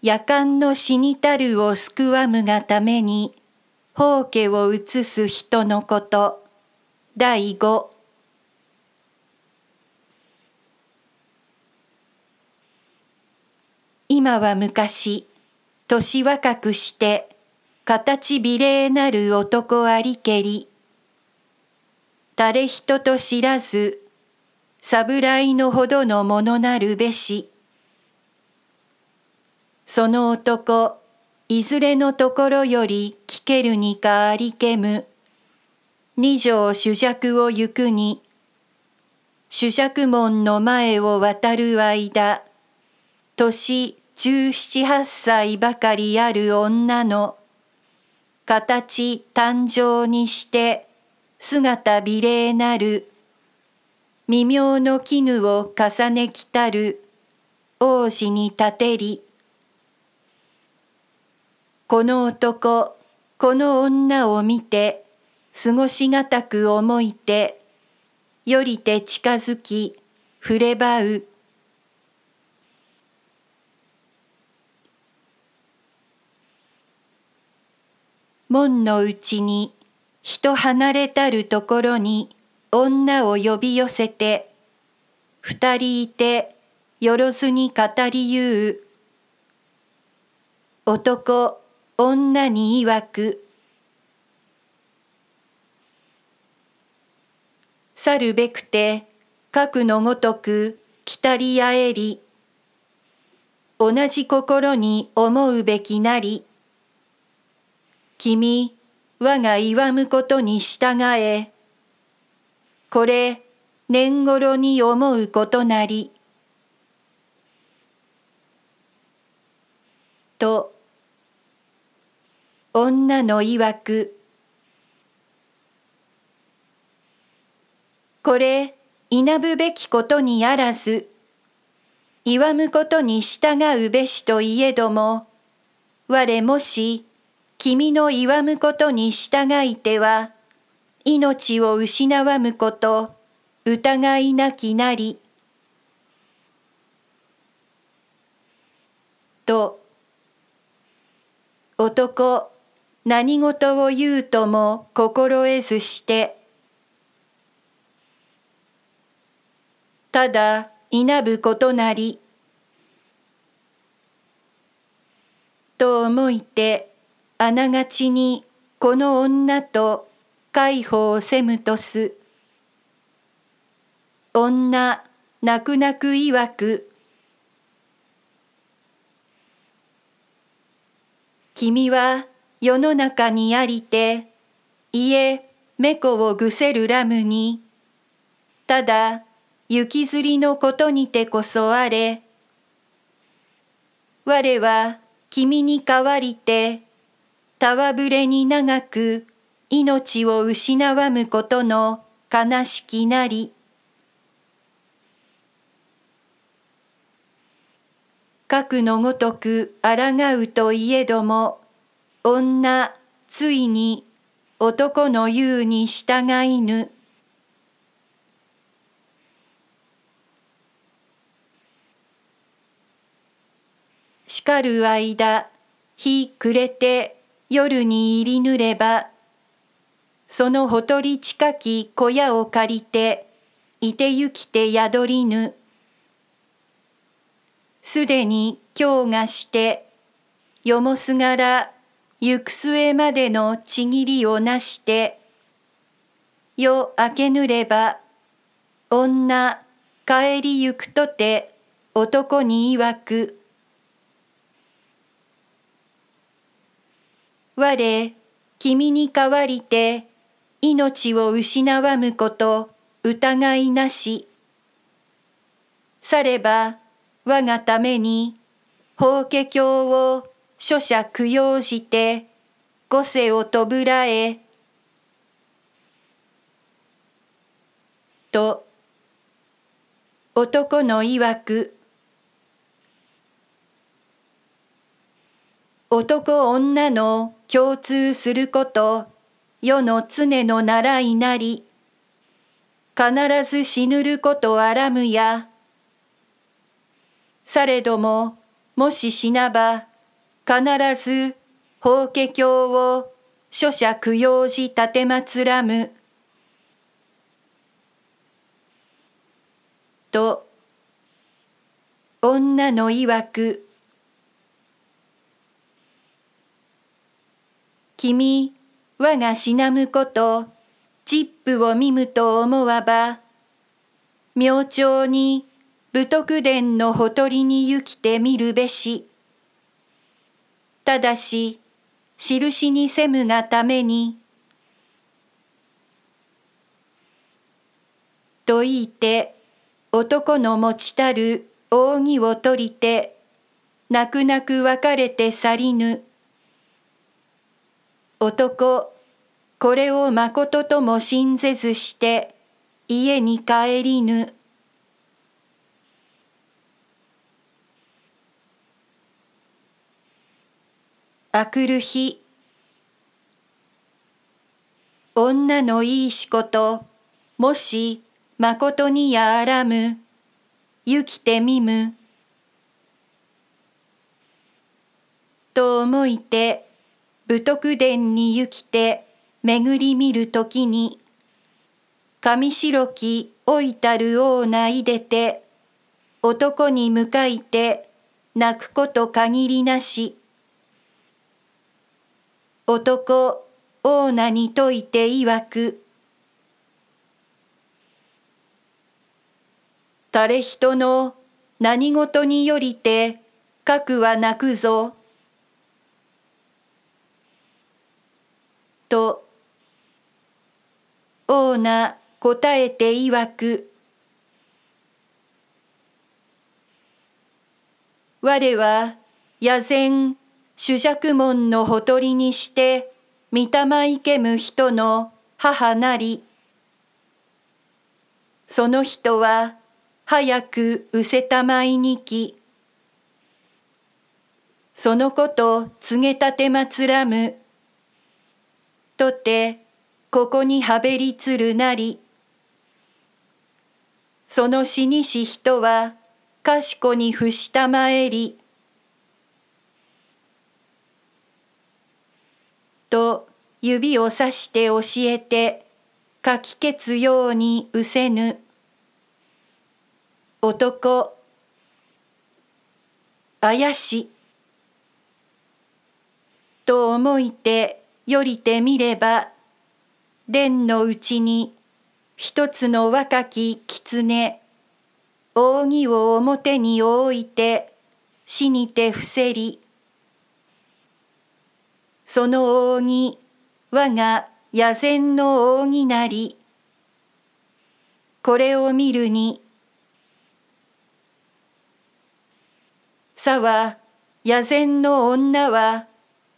夜間の死にたるを救わむがために、う家を移す人のこと。第五。今は昔、年若くして、形美麗なる男ありけり。誰人と知らず、侍のほどのものなるべし。その男いずれのところより聞けるにかありけむ二条主尺を行くに主尺門の前を渡る間年十七八歳ばかりある女の形誕生にして姿美麗なる微妙の絹を重ねきたる王子に立てりこの男この女を見て過ごしがたく思いてよりて近づき触ればう門のうちに人離れたるところに女を呼び寄せて二人いてよろずに語り言う男女に曰く去るべくて核のごとく来たりあえり同じ心に思うべきなり君我が言わむことに従えこれ年頃に思うことなりと女のいわくこれいなぶべきことにあらずいわむことに従うべしといえども我もし君のいわむことに従いては命を失わむこと疑いなきなり」と男何事を言うとも心得ずしてただいなぶことなりと思いてあながちにこの女と介抱せむとす女泣く泣くいわく君は世の中にありて家猫をぐせるラムにただ行きずりのことにてこそあれ我は君に代わりてたわぶれに長く命を失わむことの悲しきなり核のごとく抗うといえども女ついに男の言うに従いぬ。しかる間日暮れて夜に入りぬればそのほとり近き小屋を借りていてゆきて宿りぬすでに今日がしてよもすがら行く末までのちぎりをなして夜明けぬれば女帰り行くとて男に曰く我君に代わりて命を失わむこと疑いなしされば我がために法華経を諸者供養して五世をとぶらえと男の曰く男女の共通すること世の常の習いなり必ず死ぬることあらむやされどももし死なば必ず法華経を諸者供養し立てまつらむ」と女のいわく「君我がしなむことチップを見むと思わば明朝に武徳殿のほとりに行きて見るべし」ただし印にせむがために」と言いて男の持ちたる扇を取りて泣く泣く別れて去りぬ男これをまこととも信ぜずして家に帰りぬ。あくる日女のいいしこともしまことにやあらむゆきてみむと思いて武徳殿にゆきて巡り見るときに上白き老いたる王ないでて男に向かいて泣くこと限りなし。男オーナに説いていわく誰人の何事によりて核は泣くぞ」とオーナ答えていわく「我は野然主尺門のほとりにして、御霊いけむ人の母なり。その人は、早くうせたまいにき。そのこと告げたてまつらむ。とて、ここにはべりつるなり。その死にし人は、かしこに伏したまえり。と指をさして教えてかき消すようにうせぬ男怪しと思いてよりてみれば伝のうちに一つの若き狐扇を表に置いて死にて伏せりその扇我が野戦の扇なりこれを見るにさは野戦の女は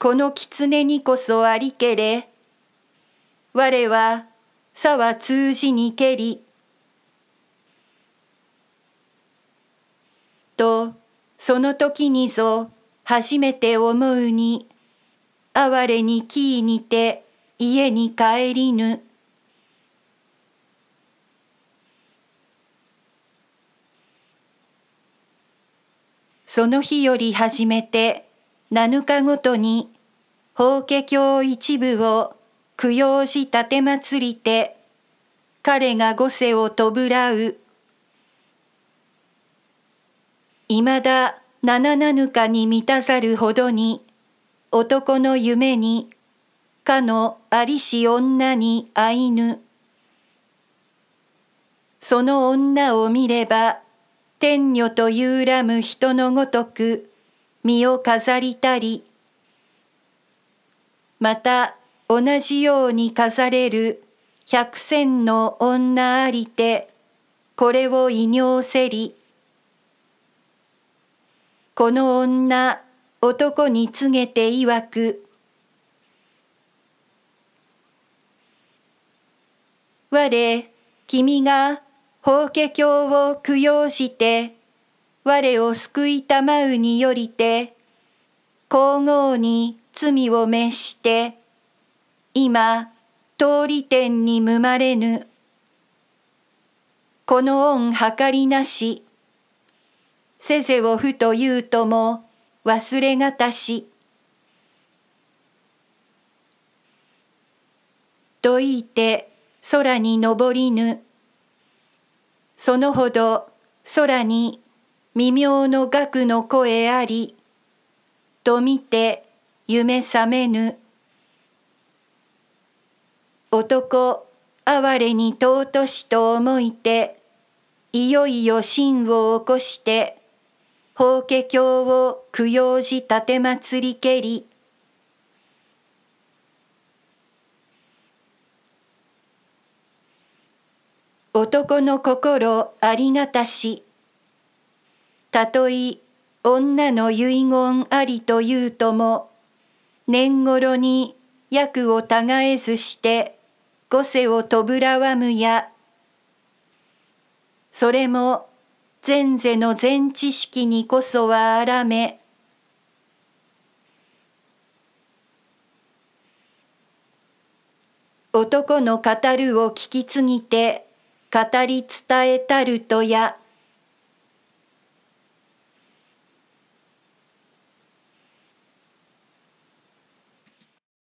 この狐にこそありけれ我はさは通じにけりとその時にぞ初めて思うに哀れに木にて家に帰りぬ。その日より始めて7日ごとに法華経一部を供養し立てまつりて彼が五世をとぶらう。いまだ七七日かに満たざるほどに男の夢にかのありし女にあいぬその女を見れば天女と揺らむ人のごとく身を飾りたりまた同じように飾れる百千の女ありてこれを異形せりこの女男に告げていわく我君が法華経を供養して我を救いたまうによりて皇后に罪を召して今通り天に生まれぬこの恩計りなしせぜをふと言うとも忘れがたし」と言いて空に昇りぬそのほど空に微妙の額の声ありと見て夢覚めぬ男哀れに尊しと思いていよいよ真を起こして法華経を供養し立て祭りけり男の心ありがたしたとえ女の遺言ありというとも年頃に役をえずして五世をとぶらわむやそれも前世の全知識にこそはあらめ男の語るを聞き継ぎて語り伝えたるとや